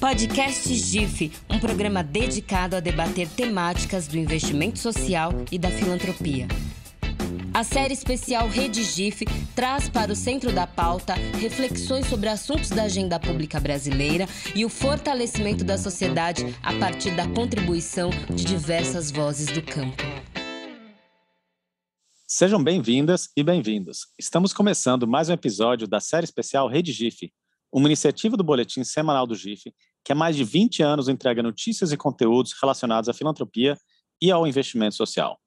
Podcast GIF, um programa dedicado a debater temáticas do investimento social e da filantropia. A série especial Rede GIF traz para o centro da pauta reflexões sobre assuntos da agenda pública brasileira e o fortalecimento da sociedade a partir da contribuição de diversas vozes do campo. Sejam bem-vindas e bem-vindos. Estamos começando mais um episódio da série especial Rede GIF, uma iniciativa do boletim semanal do GIF que há mais de 20 anos entrega notícias e conteúdos relacionados à filantropia e ao investimento social.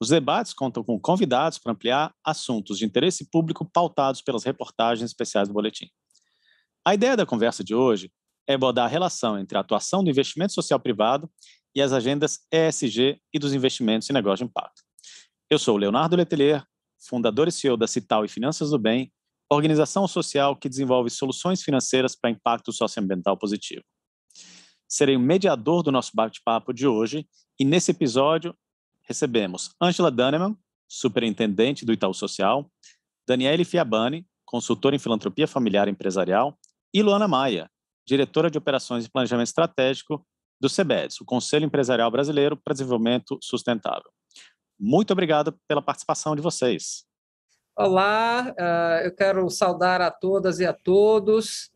Os debates contam com convidados para ampliar assuntos de interesse público pautados pelas reportagens especiais do boletim. A ideia da conversa de hoje é abordar a relação entre a atuação do investimento social privado e as agendas ESG e dos investimentos em negócio de impacto. Eu sou o Leonardo Letelier, fundador e CEO da Cital e Finanças do Bem organização social que desenvolve soluções financeiras para impacto socioambiental positivo. Serei o mediador do nosso bate-papo de hoje e nesse episódio recebemos Angela Dunneman, superintendente do Itaú Social, Daniele Fiabani, consultora em filantropia familiar e empresarial, e Luana Maia, diretora de operações e planejamento estratégico do CBEDES, o Conselho Empresarial Brasileiro para Desenvolvimento Sustentável. Muito obrigado pela participação de vocês. Olá, ah, eu quero saudar a todas e a todos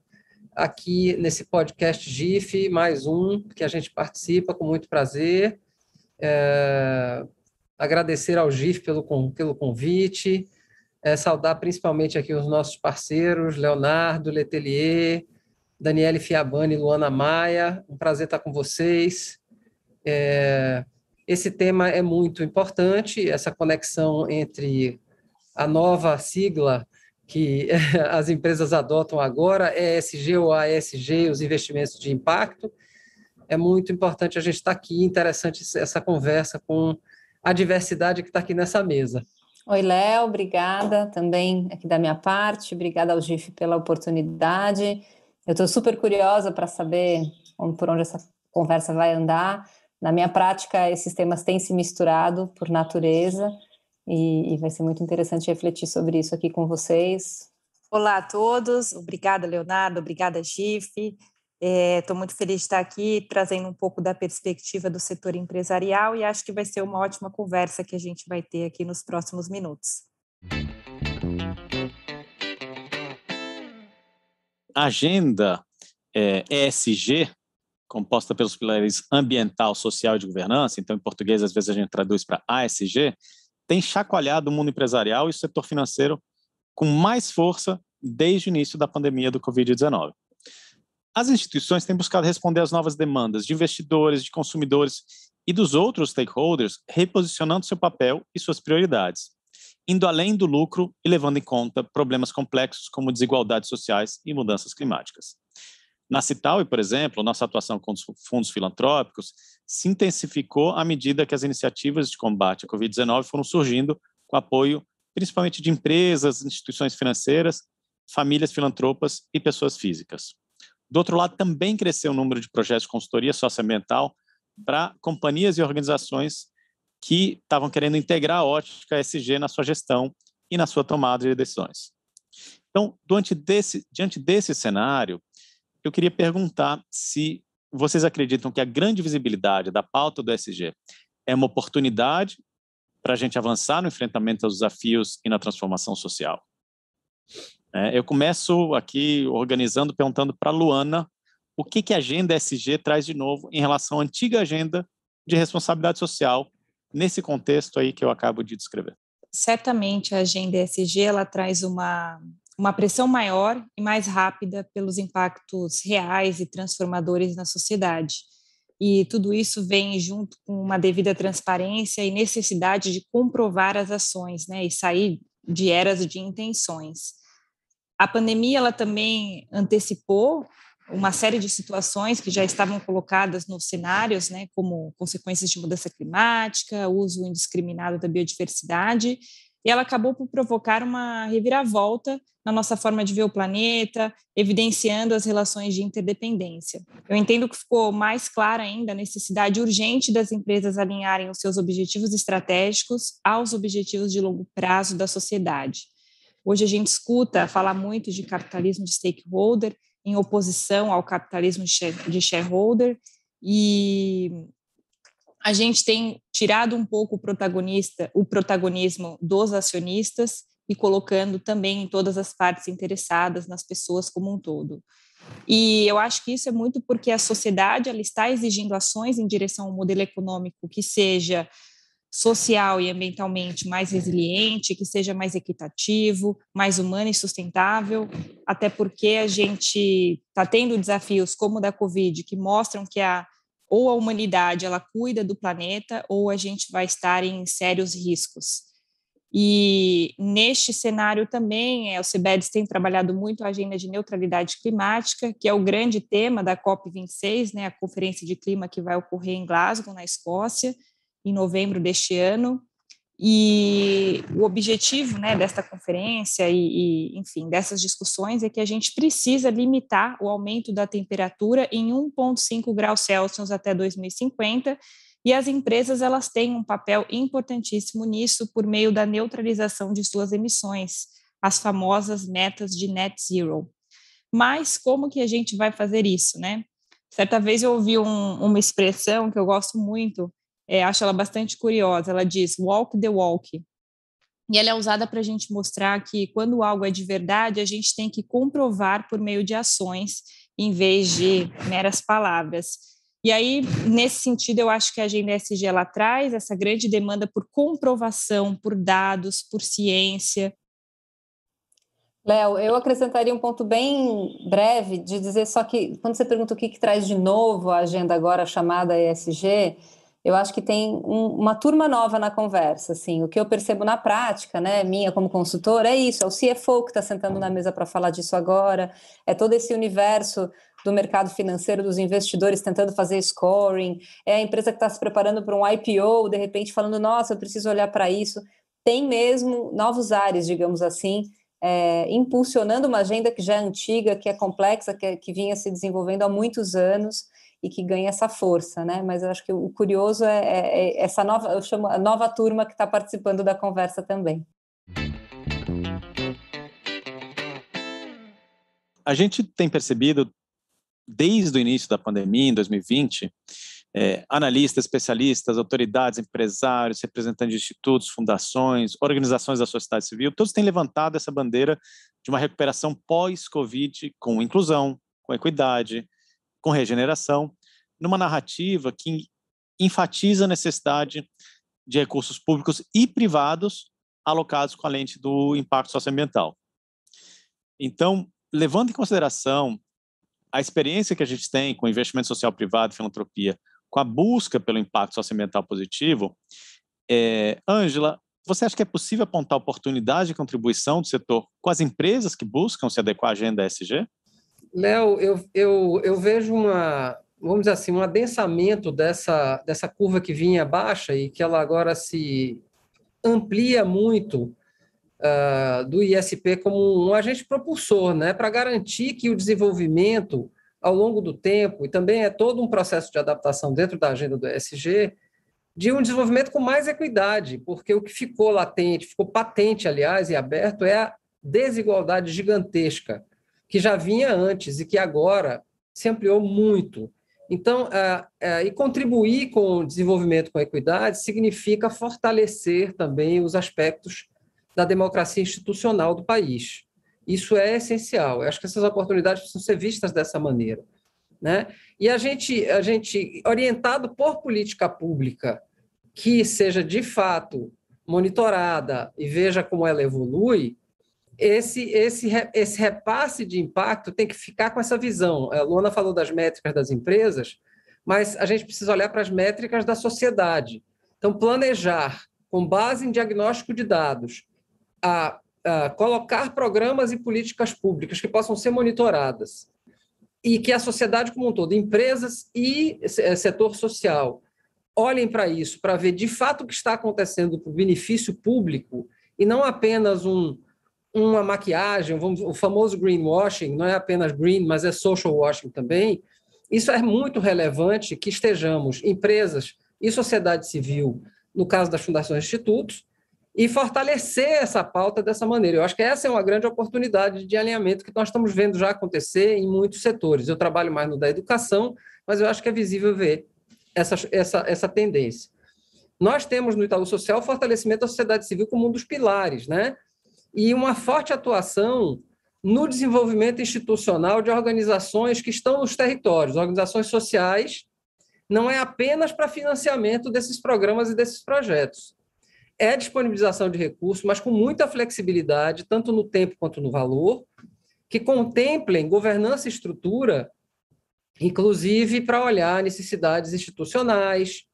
aqui nesse podcast GIF, mais um que a gente participa com muito prazer. É, agradecer ao GIF pelo, pelo convite, é, saudar principalmente aqui os nossos parceiros, Leonardo, Letelier, Daniele Fiabani, Luana Maia, um prazer estar com vocês. É, esse tema é muito importante, essa conexão entre a nova sigla que as empresas adotam agora, é ESG ou ASG, os investimentos de impacto. É muito importante a gente estar aqui, interessante essa conversa com a diversidade que está aqui nessa mesa. Oi, Léo, obrigada também aqui da minha parte, obrigada ao GIF pela oportunidade. Eu estou super curiosa para saber por onde essa conversa vai andar. Na minha prática, esses temas têm se misturado por natureza. E, e vai ser muito interessante refletir sobre isso aqui com vocês. Olá a todos, obrigada Leonardo, obrigada Gif. Estou é, muito feliz de estar aqui trazendo um pouco da perspectiva do setor empresarial e acho que vai ser uma ótima conversa que a gente vai ter aqui nos próximos minutos. Agenda é, ESG, composta pelos pilares ambiental, social e de governança, então em português às vezes a gente traduz para ASG, tem chacoalhado o mundo empresarial e o setor financeiro com mais força desde o início da pandemia do Covid-19. As instituições têm buscado responder às novas demandas de investidores, de consumidores e dos outros stakeholders, reposicionando seu papel e suas prioridades, indo além do lucro e levando em conta problemas complexos como desigualdades sociais e mudanças climáticas. Na Citaui, por exemplo, nossa atuação com os fundos filantrópicos se intensificou à medida que as iniciativas de combate à Covid-19 foram surgindo com apoio principalmente de empresas, instituições financeiras, famílias filantropas e pessoas físicas. Do outro lado, também cresceu o número de projetos de consultoria socioambiental para companhias e organizações que estavam querendo integrar a ótica SG na sua gestão e na sua tomada de decisões. Então, diante desse, diante desse cenário, eu queria perguntar se vocês acreditam que a grande visibilidade da pauta do SG é uma oportunidade para a gente avançar no enfrentamento aos desafios e na transformação social. É, eu começo aqui organizando, perguntando para Luana o que, que a agenda SG traz de novo em relação à antiga agenda de responsabilidade social nesse contexto aí que eu acabo de descrever. Certamente a agenda SG ela traz uma uma pressão maior e mais rápida pelos impactos reais e transformadores na sociedade. E tudo isso vem junto com uma devida transparência e necessidade de comprovar as ações, né, e sair de eras de intenções. A pandemia ela também antecipou uma série de situações que já estavam colocadas nos cenários, né, como consequências de mudança climática, uso indiscriminado da biodiversidade e ela acabou por provocar uma reviravolta na nossa forma de ver o planeta, evidenciando as relações de interdependência. Eu entendo que ficou mais clara ainda a necessidade urgente das empresas alinharem os seus objetivos estratégicos aos objetivos de longo prazo da sociedade. Hoje a gente escuta falar muito de capitalismo de stakeholder em oposição ao capitalismo de shareholder e a gente tem tirado um pouco o protagonista, o protagonismo dos acionistas e colocando também em todas as partes interessadas nas pessoas como um todo. E eu acho que isso é muito porque a sociedade ela está exigindo ações em direção a um modelo econômico que seja social e ambientalmente mais resiliente, que seja mais equitativo, mais humano e sustentável, até porque a gente está tendo desafios como o da Covid, que mostram que a ou a humanidade ela cuida do planeta ou a gente vai estar em sérios riscos. E neste cenário também, é, o CBEDES tem trabalhado muito a agenda de neutralidade climática, que é o grande tema da COP26, né, a conferência de clima que vai ocorrer em Glasgow, na Escócia, em novembro deste ano. E o objetivo né, desta conferência e, e, enfim, dessas discussões é que a gente precisa limitar o aumento da temperatura em 1,5 graus Celsius até 2050, e as empresas elas têm um papel importantíssimo nisso por meio da neutralização de suas emissões, as famosas metas de net zero. Mas como que a gente vai fazer isso, né? Certa vez eu ouvi um, uma expressão que eu gosto muito, é, acho ela bastante curiosa. Ela diz: walk the walk. E ela é usada para a gente mostrar que quando algo é de verdade, a gente tem que comprovar por meio de ações, em vez de meras palavras. E aí, nesse sentido, eu acho que a agenda SG ela traz essa grande demanda por comprovação, por dados, por ciência. Léo, eu acrescentaria um ponto bem breve de dizer só que quando você pergunta o que, que traz de novo a agenda agora chamada ESG, eu acho que tem um, uma turma nova na conversa, assim, o que eu percebo na prática, né, minha como consultora, é isso, é o CFO que está sentando na mesa para falar disso agora, é todo esse universo do mercado financeiro, dos investidores tentando fazer scoring, é a empresa que está se preparando para um IPO, de repente falando, nossa, eu preciso olhar para isso, tem mesmo novos ares, digamos assim, é, impulsionando uma agenda que já é antiga, que é complexa, que, é, que vinha se desenvolvendo há muitos anos, e que ganha essa força, né? Mas eu acho que o curioso é, é, é essa nova, eu chamo a nova turma que está participando da conversa também. A gente tem percebido desde o início da pandemia, em 2020, é, analistas, especialistas, autoridades, empresários, representantes de institutos, fundações, organizações da sociedade civil, todos têm levantado essa bandeira de uma recuperação pós-Covid com inclusão, com equidade, com regeneração, numa narrativa que enfatiza a necessidade de recursos públicos e privados alocados com a lente do impacto socioambiental. Então, levando em consideração a experiência que a gente tem com investimento social privado, filantropia, com a busca pelo impacto socioambiental positivo, é, Ângela, é, você acha que é possível apontar oportunidade de contribuição do setor com as empresas que buscam se adequar à agenda SG? Léo, eu, eu, eu vejo uma, vamos dizer assim, um adensamento dessa, dessa curva que vinha baixa e que ela agora se amplia muito uh, do ISP como um agente propulsor, né, para garantir que o desenvolvimento ao longo do tempo, e também é todo um processo de adaptação dentro da agenda do ESG, de um desenvolvimento com mais equidade, porque o que ficou latente, ficou patente, aliás, e aberto, é a desigualdade gigantesca que já vinha antes e que agora se ampliou muito. Então, e contribuir com o desenvolvimento com equidade significa fortalecer também os aspectos da democracia institucional do país. Isso é essencial. Eu acho que essas oportunidades precisam ser vistas dessa maneira. Né? E a gente, a gente, orientado por política pública que seja de fato monitorada e veja como ela evolui, esse, esse, esse repasse de impacto tem que ficar com essa visão. A Luana falou das métricas das empresas, mas a gente precisa olhar para as métricas da sociedade. Então, planejar com base em diagnóstico de dados, a, a colocar programas e políticas públicas que possam ser monitoradas e que a sociedade como um todo, empresas e eh, setor social, olhem para isso, para ver de fato o que está acontecendo para o benefício público e não apenas um, uma maquiagem, vamos, o famoso greenwashing, não é apenas green, mas é social washing também. Isso é muito relevante que estejamos empresas e sociedade civil, no caso das fundações e institutos, e fortalecer essa pauta dessa maneira. Eu acho que essa é uma grande oportunidade de alinhamento que nós estamos vendo já acontecer em muitos setores. Eu trabalho mais no da educação, mas eu acho que é visível ver essa, essa, essa tendência. Nós temos no Itaú Social o fortalecimento da sociedade civil como um dos pilares, né? e uma forte atuação no desenvolvimento institucional de organizações que estão nos territórios, organizações sociais, não é apenas para financiamento desses programas e desses projetos. É disponibilização de recursos, mas com muita flexibilidade, tanto no tempo quanto no valor, que contemplem governança e estrutura, inclusive para olhar necessidades institucionais,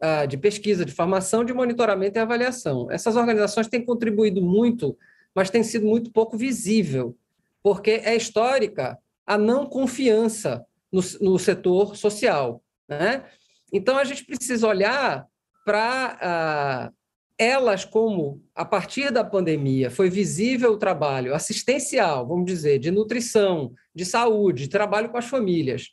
ah, de pesquisa, de formação, de monitoramento e avaliação. Essas organizações têm contribuído muito mas tem sido muito pouco visível, porque é histórica a não confiança no, no setor social. Né? Então, a gente precisa olhar para. Ah, elas, como a partir da pandemia foi visível o trabalho assistencial, vamos dizer, de nutrição, de saúde, de trabalho com as famílias,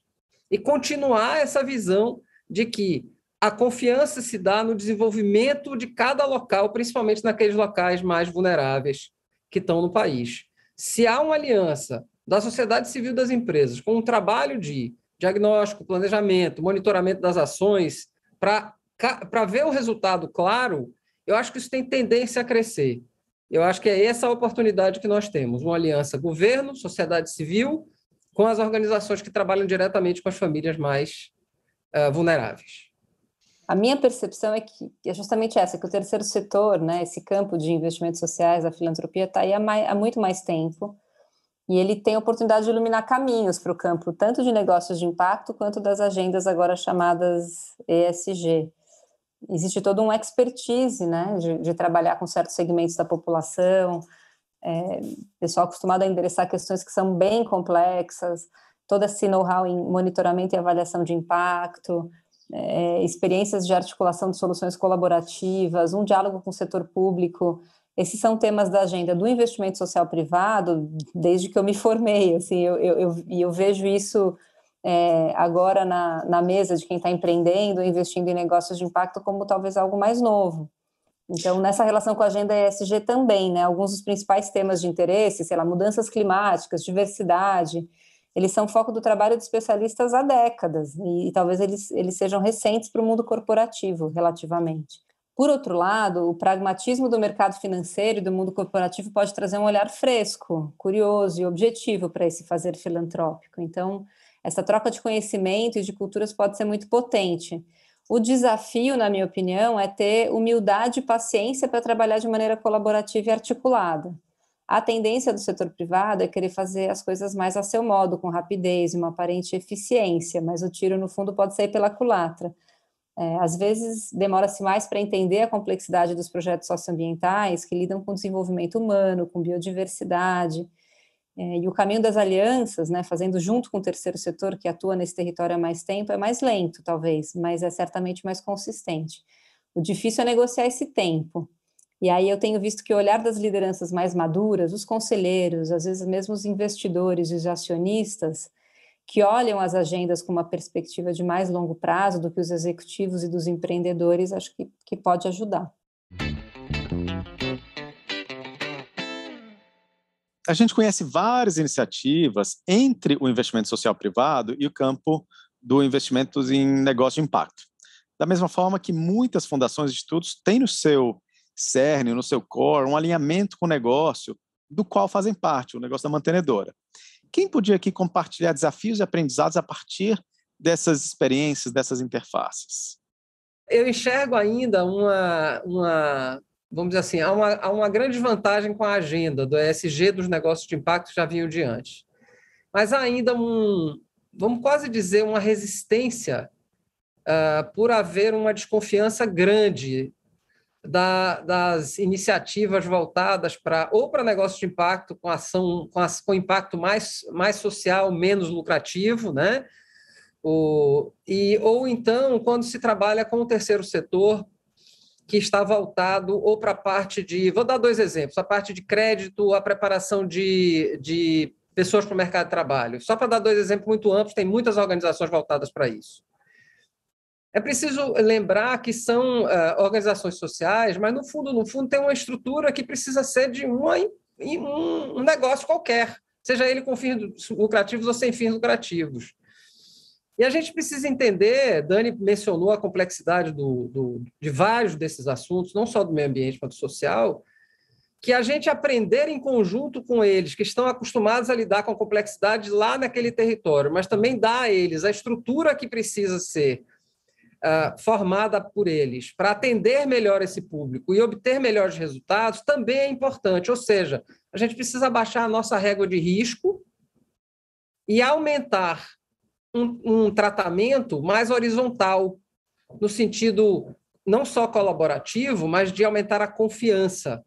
e continuar essa visão de que a confiança se dá no desenvolvimento de cada local, principalmente naqueles locais mais vulneráveis que estão no país. Se há uma aliança da sociedade civil das empresas com um trabalho de diagnóstico, planejamento, monitoramento das ações, para ver o resultado claro, eu acho que isso tem tendência a crescer. Eu acho que é essa a oportunidade que nós temos: uma aliança governo, sociedade civil, com as organizações que trabalham diretamente com as famílias mais uh, vulneráveis a minha percepção é que é justamente essa, que o terceiro setor, né, esse campo de investimentos sociais, a filantropia, está aí há, mais, há, muito mais tempo e ele tem a oportunidade de iluminar caminhos para o campo, tanto de negócios de impacto quanto das agendas agora chamadas ESG. Existe toda uma expertise né, de, de trabalhar com certos segmentos da população, é, pessoal acostumado a endereçar questões que são bem complexas, todo esse know-how em monitoramento e avaliação de impacto, é, experiências de articulação de soluções colaborativas, um diálogo com o setor público. Esses são temas da agenda do investimento social privado desde que eu me formei, assim, eu, eu, eu, eu vejo isso é, agora na, na mesa de quem está empreendendo, investindo em negócios de impacto como talvez algo mais novo. Então, nessa relação com a agenda ESG também, né? Alguns dos principais temas de interesse, sei lá, mudanças climáticas, diversidade, eles são foco do trabalho de especialistas há décadas e, né, e talvez eles, eles sejam recentes para o mundo corporativo, relativamente. Por outro lado, o pragmatismo do mercado financeiro e do mundo corporativo pode trazer um olhar fresco, curioso e objetivo para esse fazer filantrópico. Então, essa troca de conhecimento e de culturas pode ser muito potente. O desafio, na minha opinião, é ter humildade e paciência para trabalhar de maneira colaborativa e articulada. A tendência do setor privado é querer fazer as coisas mais a seu modo, com rapidez e uma aparente eficiência, mas o tiro no fundo pode sair pela culatra. É, às vezes demora-se mais para entender a complexidade dos projetos socioambientais que lidam com desenvolvimento humano, com biodiversidade. É, e o caminho das alianças, né, fazendo junto com o terceiro setor que atua nesse território há mais tempo, é mais lento, talvez, mas é certamente mais consistente. O difícil é negociar esse tempo. E aí eu tenho visto que o olhar das lideranças mais maduras, os conselheiros, às vezes mesmo os investidores e os acionistas, que olham as agendas com uma perspectiva de mais longo prazo do que os executivos e dos empreendedores, acho que, que pode ajudar. A gente conhece várias iniciativas entre o investimento social privado e o campo do investimento em negócio de impacto. Da mesma forma que muitas fundações e institutos têm no seu cerne, no seu core, um alinhamento com o negócio do qual fazem parte, o negócio da mantenedora. Quem podia aqui compartilhar desafios e aprendizados a partir dessas experiências, dessas interfaces? Eu enxergo ainda uma, uma vamos dizer assim, há uma, há uma grande vantagem com a agenda do ESG dos negócios de impacto que já vinham de antes. Mas ainda um, vamos quase dizer, uma resistência uh, por haver uma desconfiança grande da, das iniciativas voltadas para ou para negócios de impacto com ação com, as com impacto mais, mais social, menos lucrativo, né? O, e, ou então quando se trabalha com o terceiro setor que está voltado ou para a parte de. Vou dar dois exemplos: a parte de crédito, a preparação de, de pessoas para o mercado de trabalho. Só para dar dois exemplos muito amplos, tem muitas organizações voltadas para isso. É preciso lembrar que são uh, organizações sociais, mas no fundo, no fundo, tem uma estrutura que precisa ser de uma, um negócio qualquer, seja ele com fins lucrativos ou sem fins lucrativos. E a gente precisa entender, Dani mencionou a complexidade do, do, de vários desses assuntos, não só do meio ambiente, mas do social, que a gente aprender em conjunto com eles, que estão acostumados a lidar com a complexidade lá naquele território, mas também dá a eles a estrutura que precisa ser ah, formada por eles para atender melhor esse público e obter melhores resultados também é importante. Ou seja, a gente precisa baixar a nossa régua de risco e aumentar um, um tratamento mais horizontal, no sentido não só colaborativo, mas de aumentar a confiança.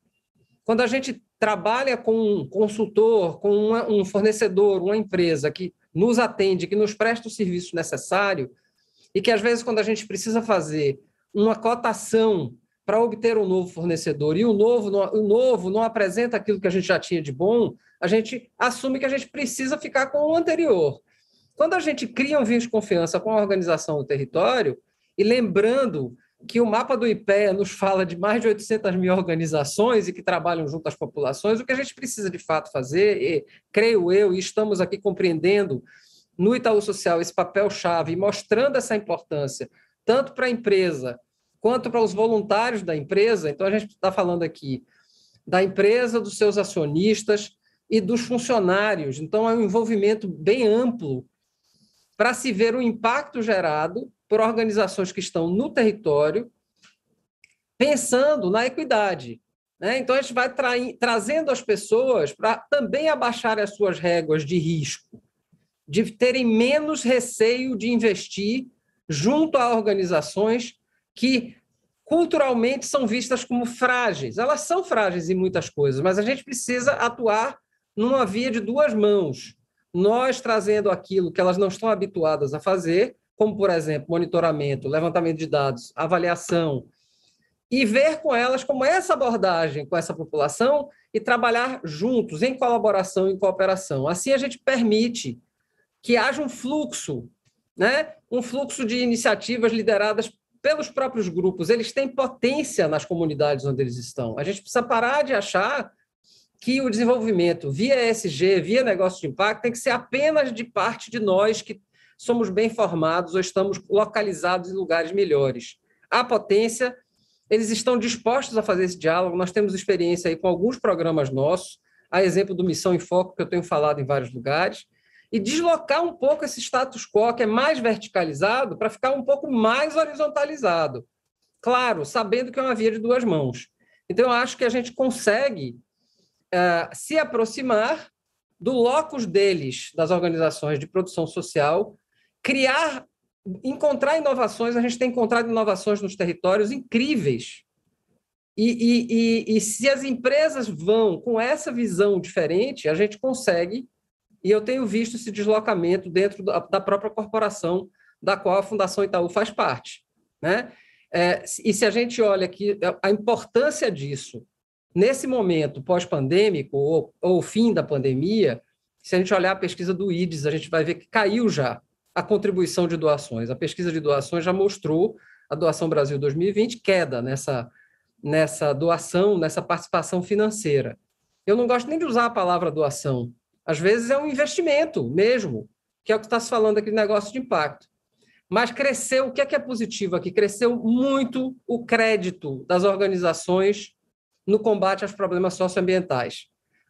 Quando a gente trabalha com um consultor, com uma, um fornecedor, uma empresa que nos atende, que nos presta o serviço necessário, e que às vezes quando a gente precisa fazer uma cotação para obter um novo fornecedor e o novo, não, o novo não apresenta aquilo que a gente já tinha de bom, a gente assume que a gente precisa ficar com o anterior. Quando a gente cria um vínculo de confiança com a organização do território, e lembrando que o mapa do IPEA nos fala de mais de 800 mil organizações e que trabalham junto às populações, o que a gente precisa de fato fazer, e, creio eu, e estamos aqui compreendendo no Itaú Social esse papel-chave, mostrando essa importância, tanto para a empresa quanto para os voluntários da empresa. Então, a gente está falando aqui da empresa, dos seus acionistas e dos funcionários. Então, é um envolvimento bem amplo para se ver o impacto gerado por organizações que estão no território, pensando na equidade. Né? Então, a gente vai trazendo as pessoas para também abaixar as suas réguas de risco de terem menos receio de investir junto a organizações que culturalmente são vistas como frágeis. Elas são frágeis em muitas coisas, mas a gente precisa atuar numa via de duas mãos. Nós trazendo aquilo que elas não estão habituadas a fazer, como, por exemplo, monitoramento, levantamento de dados, avaliação, e ver com elas como essa abordagem com essa população e trabalhar juntos, em colaboração, em cooperação. Assim, a gente permite que haja um fluxo, né? um fluxo de iniciativas lideradas pelos próprios grupos. Eles têm potência nas comunidades onde eles estão. A gente precisa parar de achar que o desenvolvimento via ESG, via negócio de impacto, tem que ser apenas de parte de nós que somos bem formados ou estamos localizados em lugares melhores. A potência, eles estão dispostos a fazer esse diálogo. Nós temos experiência aí com alguns programas nossos, a exemplo do Missão em Foco, que eu tenho falado em vários lugares, e deslocar um pouco esse status quo que é mais verticalizado para ficar um pouco mais horizontalizado. Claro, sabendo que é uma via de duas mãos. Então, eu acho que a gente consegue uh, se aproximar do locus deles, das organizações de produção social, criar, encontrar inovações. A gente tem encontrado inovações nos territórios incríveis. E, e, e, e se as empresas vão com essa visão diferente, a gente consegue e eu tenho visto esse deslocamento dentro da própria corporação da qual a Fundação Itaú faz parte. Né? É, e se a gente olha aqui é, a importância disso nesse momento pós-pandêmico ou, ou fim da pandemia, se a gente olhar a pesquisa do IDES, a gente vai ver que caiu já a contribuição de doações. A pesquisa de doações já mostrou a doação Brasil 2020 queda nessa nessa doação, nessa participação financeira. Eu não gosto nem de usar a palavra doação, às vezes é um investimento mesmo, que é o que está se falando aqui negócio de impacto. Mas cresceu, o que é que é positivo aqui? Cresceu muito o crédito das organizações no combate aos problemas socioambientais.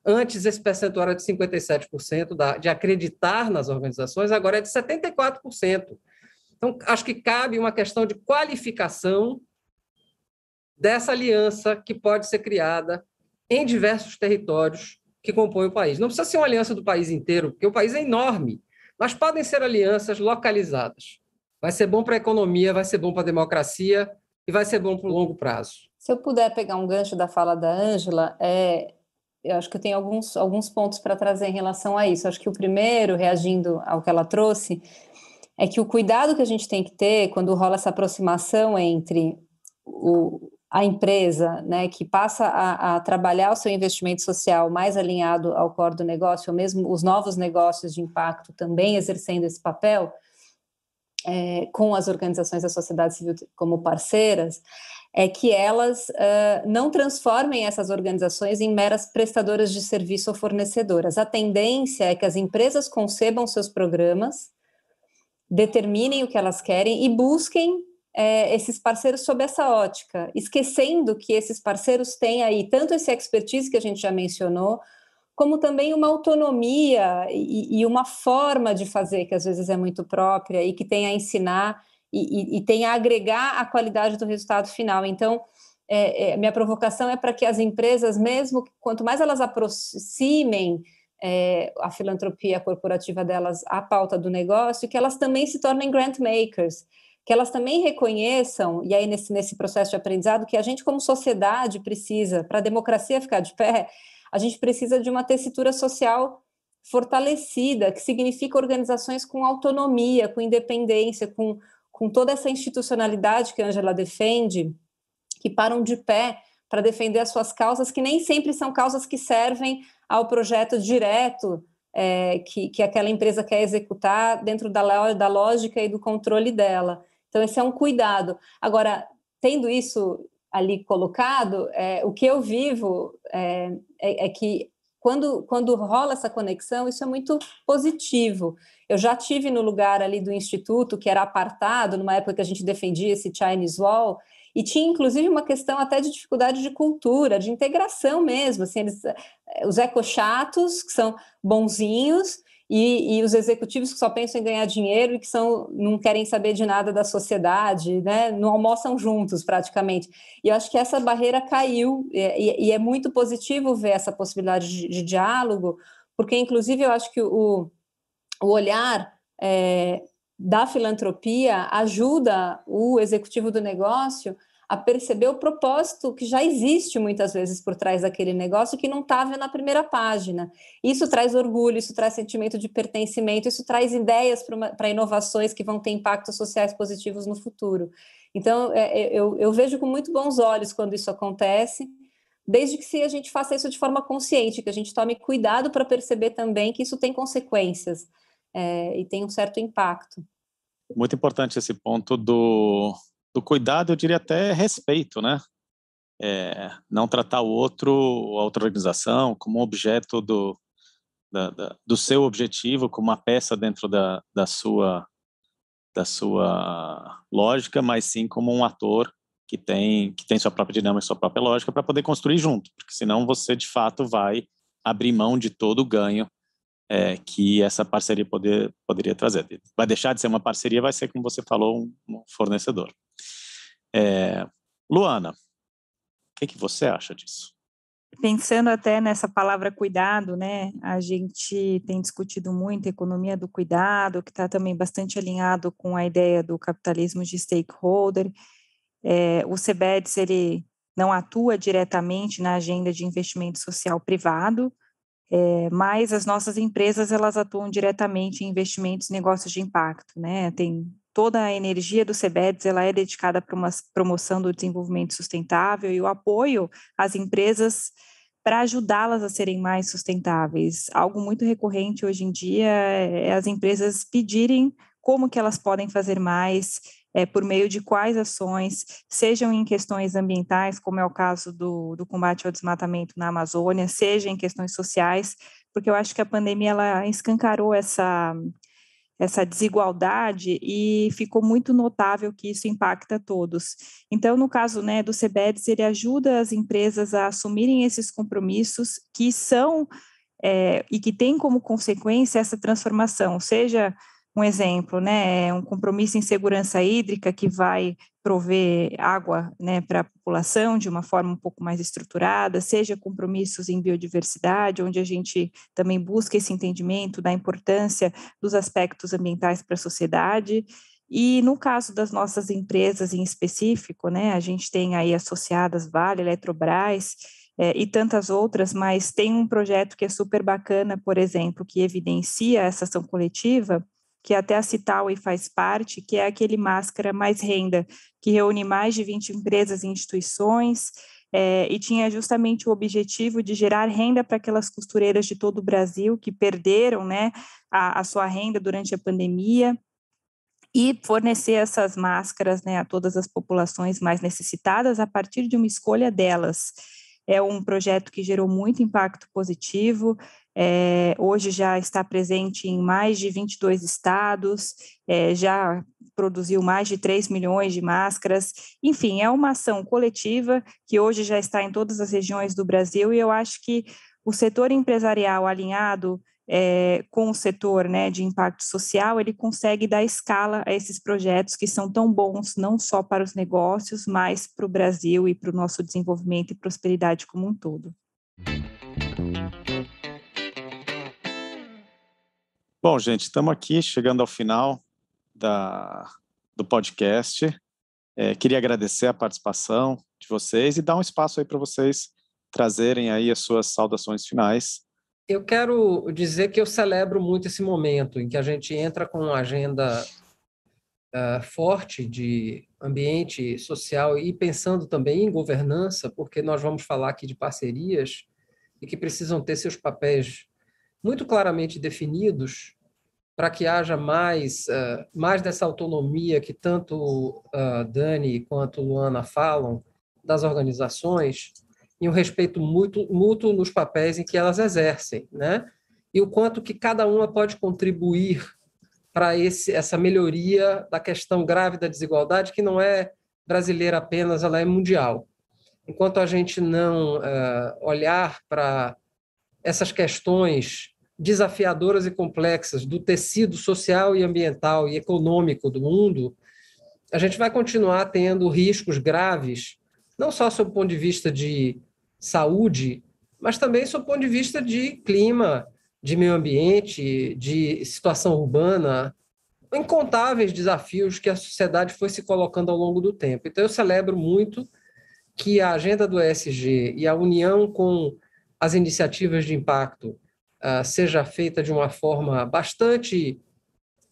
Antes, esse percentual era de 57% da, de acreditar nas organizações, agora é de 74%. Então, acho que cabe uma questão de qualificação dessa aliança que pode ser criada em diversos territórios que compõe o país. Não precisa ser uma aliança do país inteiro, porque o país é enorme, mas podem ser alianças localizadas. Vai ser bom para a economia, vai ser bom para a democracia e vai ser bom para o longo prazo. Se eu puder pegar um gancho da fala da Ângela, é, eu acho que eu tenho alguns, alguns pontos para trazer em relação a isso. Eu acho que o primeiro, reagindo ao que ela trouxe, é que o cuidado que a gente tem que ter quando rola essa aproximação entre o, a empresa, né, que passa a, a, trabalhar o seu investimento social mais alinhado ao core do negócio, ou mesmo os novos negócios de impacto também exercendo esse papel, é, com as organizações da sociedade civil como parceiras, é que elas uh, não transformem essas organizações em meras prestadoras de serviço ou fornecedoras. A tendência é que as empresas concebam seus programas, determinem o que elas querem e busquem é, esses parceiros sob essa ótica, esquecendo que esses parceiros têm aí tanto esse expertise que a gente já mencionou, como também uma autonomia e, e uma forma de fazer que às vezes é muito própria e que tem a ensinar e, e, e tem a agregar a qualidade do resultado final. Então, é, é, minha provocação é para que as empresas, mesmo quanto mais elas aproximem é, a filantropia corporativa delas à pauta do negócio, que elas também se tornem grant makers que elas também reconheçam, e aí nesse, nesse processo de aprendizado, que a gente, como sociedade, precisa, para a democracia ficar de pé, a gente precisa de uma tessitura social fortalecida, que significa organizações com autonomia, com independência, com, com toda essa institucionalidade que a Angela defende, que param de pé para defender as suas causas, que nem sempre são causas que servem ao projeto direto é, que, que aquela empresa quer executar dentro da, da lógica e do controle dela. Então, esse é um cuidado. Agora, tendo isso ali colocado, é, o que eu vivo é, é, é, que quando, quando rola essa conexão, isso é muito positivo. Eu já tive no lugar ali do instituto, que era apartado, numa época que a gente defendia esse Chinese Wall, e tinha inclusive uma questão até de dificuldade de cultura, de integração mesmo. Assim, eles, é, os ecochatos, que são bonzinhos, e, e, os executivos que só pensam em ganhar dinheiro e que são, não querem saber de nada da sociedade, né? não almoçam juntos praticamente. E eu acho que essa barreira caiu, e, e é muito positivo ver essa possibilidade de, de, diálogo, porque, inclusive, eu acho que o, o olhar é, da filantropia ajuda o executivo do negócio a perceber o propósito que já existe muitas vezes por trás daquele negócio que não estava na primeira página. Isso traz orgulho, isso traz sentimento de pertencimento, isso traz ideias para inovações que vão ter impactos sociais positivos no futuro. Então, é, é, eu, eu vejo com muito bons olhos quando isso acontece desde que se a gente faça isso de forma consciente, que a gente tome cuidado para perceber também que isso tem consequências é, e tem um certo impacto. Muito importante esse ponto do do cuidado, eu diria até respeito, né? É, não tratar o outro, a outra organização, como objeto do, da, da, do seu objetivo, como uma peça dentro da, da, sua, da sua lógica, mas sim como um ator que tem, que tem sua própria dinâmica, sua própria lógica, para poder construir junto, porque senão você de fato vai abrir mão de todo o ganho é, que essa parceria poder, poderia trazer. Vai deixar de ser uma parceria, vai ser, como você falou, um fornecedor. É, Luana, o que, que você acha disso? Pensando até nessa palavra cuidado, né? A gente tem discutido muito a economia do cuidado, que está também bastante alinhado com a ideia do capitalismo de stakeholder. É, o CBEDS ele não atua diretamente na agenda de investimento social privado, é, mas as nossas empresas elas atuam diretamente em investimentos, negócios de impacto, né? Tem toda a energia do CEBEDS ela é dedicada para uma promoção do desenvolvimento sustentável e o apoio às empresas para ajudá-las a serem mais sustentáveis. Algo muito recorrente hoje em dia é as empresas pedirem como que elas podem fazer mais, é, por meio de quais ações, sejam em questões ambientais, como é o caso do, do combate ao desmatamento na Amazônia, seja em questões sociais, porque eu acho que a pandemia ela escancarou essa essa desigualdade e ficou muito notável que isso impacta todos. Então, no caso né, do CBEDS, ele ajuda as empresas a assumirem esses compromissos que são é, e que têm como consequência essa transformação, seja um exemplo, né, é um compromisso em segurança hídrica que vai prover água né, para a população de uma forma um pouco mais estruturada, seja compromissos em biodiversidade, onde a gente também busca esse entendimento da importância dos aspectos ambientais para a sociedade. E no caso das nossas empresas em específico, né, a gente tem aí associadas Vale, Eletrobras, é, e tantas outras, mas tem um projeto que é super bacana, por exemplo, que evidencia essa ação coletiva, que até a Citaway faz parte, que é aquele Máscara Mais Renda, que reúne mais de 20 empresas e instituições, é, e tinha justamente o objetivo de gerar renda para aquelas costureiras de todo o Brasil que perderam né, a, a sua renda durante a pandemia e fornecer essas máscaras né, a todas as populações mais necessitadas a partir de uma escolha delas. É um projeto que gerou muito impacto positivo. É, hoje já está presente em mais de 22 estados, é, já produziu mais de 3 milhões de máscaras. Enfim, é uma ação coletiva que hoje já está em todas as regiões do Brasil e eu acho que o setor empresarial alinhado é, com o setor né, de impacto social, ele consegue dar escala a esses projetos que são tão bons, não só para os negócios, mas para o Brasil e para o nosso desenvolvimento e prosperidade como um todo. Bom, gente, estamos aqui chegando ao final da, do podcast. É, queria agradecer a participação de vocês e dar um espaço aí para vocês trazerem aí as suas saudações finais eu quero dizer que eu celebro muito esse momento em que a gente entra com uma agenda uh, forte de ambiente social e pensando também em governança, porque nós vamos falar aqui de parcerias e que precisam ter seus papéis muito claramente definidos para que haja mais, uh, mais dessa autonomia que tanto uh, Dani quanto Luana falam das organizações e um respeito mútuo, mútuo nos papéis em que elas exercem, né? E o quanto que cada uma pode contribuir para essa melhoria da questão grave da desigualdade, que não é brasileira apenas, ela é mundial. Enquanto a gente não uh, olhar para essas questões desafiadoras e complexas do tecido social e ambiental e econômico do mundo, a gente vai continuar tendo riscos graves, não só sob o ponto de vista de saúde, mas também sob o ponto de vista de clima, de meio ambiente, de situação urbana, incontáveis desafios que a sociedade foi se colocando ao longo do tempo. Então, eu celebro muito que a agenda do ESG e a união com as iniciativas de impacto uh, seja feita de uma forma bastante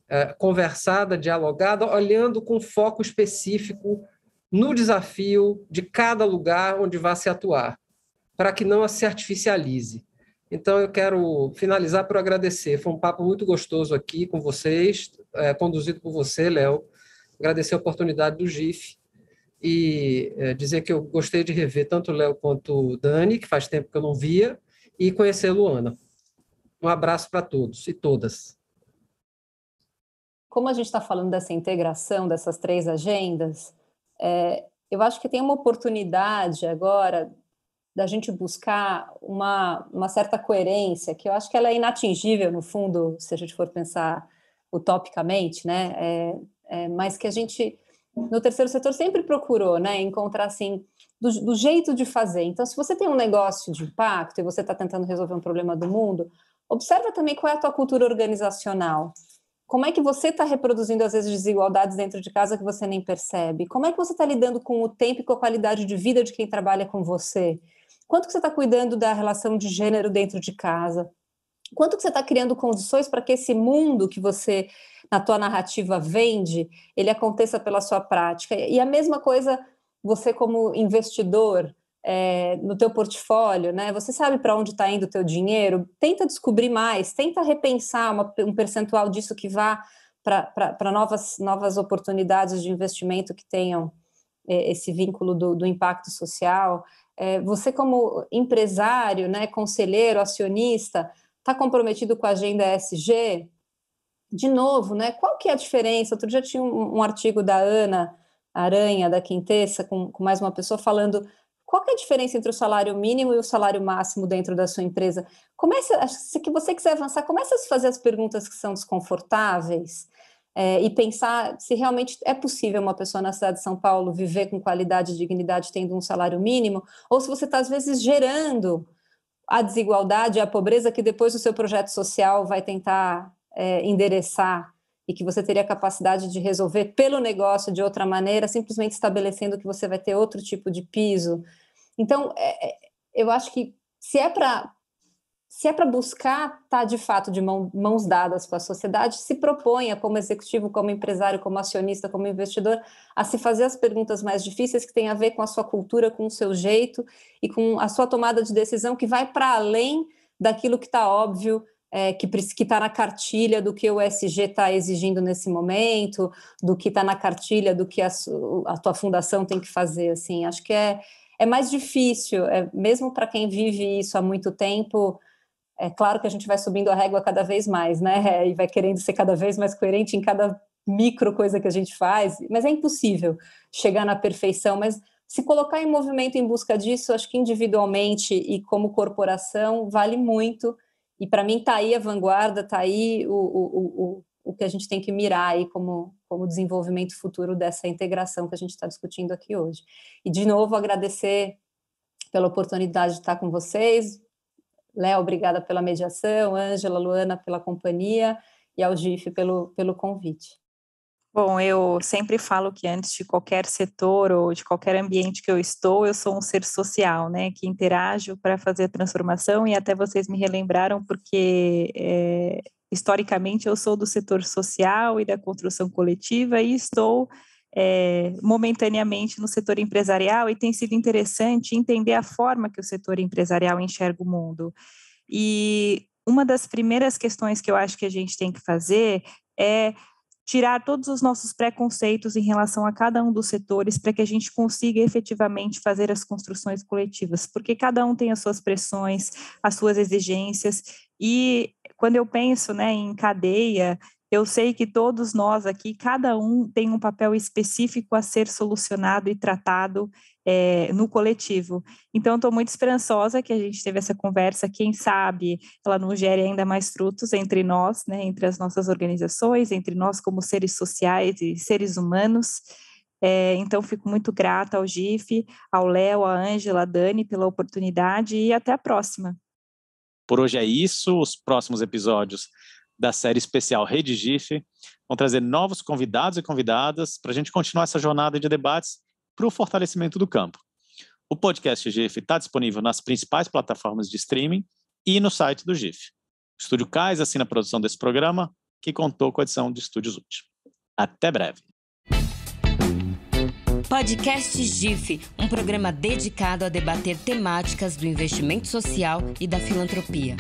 eh, conversada, dialogada, olhando com foco específico no desafio de cada lugar onde vai se atuar para que não se artificialize. Então, eu quero finalizar por agradecer. Foi um papo muito gostoso aqui com vocês, é, conduzido por você, Léo. Agradecer a oportunidade do GIF e é, dizer que eu gostei de rever tanto o Léo quanto o Dani, que faz tempo que eu não via, e conhecer a Luana. Um abraço para todos e todas. Como a gente está falando dessa integração dessas três agendas, é, eu acho que tem uma oportunidade agora da gente buscar uma, uma certa coerência, que eu acho que ela é inatingível, no fundo, se a gente for pensar utopicamente, né? É, é, mas que a gente, no terceiro setor, sempre procurou né, encontrar, assim, do, do jeito de fazer. Então, se você tem um negócio de impacto e você está tentando resolver um problema do mundo, observa também qual é a tua cultura organizacional. Como é que você está reproduzindo, às vezes, desigualdades dentro de casa que você nem percebe? Como é que você está lidando com o tempo e com a qualidade de vida de quem trabalha com você? Quanto que você está cuidando da relação de gênero dentro de casa? Quanto que você está criando condições para que esse mundo que você, na tua narrativa, vende, ele aconteça pela sua prática? E a mesma coisa, você como investidor, é, no teu portfólio, né? Você sabe para onde está indo o teu dinheiro? Tenta descobrir mais, tenta repensar uma, um percentual disso que vá para novas, novas oportunidades de investimento que tenham eh, esse vínculo do, do impacto social é, você como empresário, né, conselheiro, acionista, está comprometido com a agenda SG? De novo, né, qual que é a diferença? Outro dia tinha um, um artigo da Ana Aranha, da Quintessa, com, com mais uma pessoa falando qual é a diferença entre o salário mínimo e o salário máximo dentro da sua empresa? Comece, se que você quiser avançar, comece a se fazer as perguntas que são desconfortáveis, é, e pensar se realmente é possível uma pessoa na cidade de São Paulo viver com qualidade e dignidade tendo um salário mínimo, ou se você está, às vezes, gerando a desigualdade, e a pobreza que depois o seu projeto social vai tentar é, endereçar e que você teria capacidade de resolver pelo negócio de outra maneira, simplesmente estabelecendo que você vai ter outro tipo de piso. Então, é, é eu acho que se é para se é para buscar estar tá, de fato de mão, mãos dadas com a sociedade, se proponha como executivo, como empresário, como acionista, como investidor, a se fazer as perguntas mais difíceis que têm a ver com a sua cultura, com o seu jeito e com a sua tomada de decisão que vai para além daquilo que está óbvio, é, que está na cartilha do que o SG está exigindo nesse momento, do que está na cartilha do que a, a tua fundação tem que fazer. Assim, acho que é, é mais difícil, é, mesmo para quem vive isso há muito tempo é claro que a gente vai subindo a régua cada vez mais, né? E vai querendo ser cada vez mais coerente em cada micro coisa que a gente faz, mas é impossível chegar na perfeição, mas se colocar em movimento em busca disso, acho que individualmente e como corporação vale muito. E para mim está aí a vanguarda, está aí o, o, o, o que a gente tem que mirar aí como, como desenvolvimento futuro dessa integração que a gente está discutindo aqui hoje. E de novo agradecer pela oportunidade de estar com vocês, Léo, né, obrigada pela mediação, Ângela, Luana, pela companhia e ao GIF pelo, pelo convite. Bom, eu sempre falo que antes de qualquer setor ou de qualquer ambiente que eu estou, eu sou um ser social, né? Que interajo para fazer a transformação e até vocês me relembraram porque é, historicamente eu sou do setor social e da construção coletiva e estou é, momentaneamente no setor empresarial e tem sido interessante entender a forma que o setor empresarial enxerga o mundo. E uma das primeiras questões que eu acho que a gente tem que fazer é tirar todos os nossos preconceitos em relação a cada um dos setores para que a gente consiga efetivamente fazer as construções coletivas, porque cada um tem as suas pressões, as suas exigências e quando eu penso, né, em cadeia eu sei que todos nós aqui, cada um tem um papel específico a ser solucionado e tratado é, no coletivo. Então, estou muito esperançosa que a gente teve essa conversa. Quem sabe ela não gere ainda mais frutos entre nós, né, entre as nossas organizações, entre nós como seres sociais e seres humanos. É, então, fico muito grata ao GIF, ao Léo, à Ângela, à Dani pela oportunidade e até a próxima. Por hoje é isso. Os próximos episódios da série especial Rede GIF. Vão trazer novos convidados e convidadas para a gente continuar essa jornada de debates para o fortalecimento do campo. O podcast GIF está disponível nas principais plataformas de streaming e no site do GIF. O Estúdio Cais assina a produção desse programa, que contou com a edição de Estúdios Útil. Até breve. Podcast GIF, um programa dedicado a debater temáticas do investimento social e da filantropia.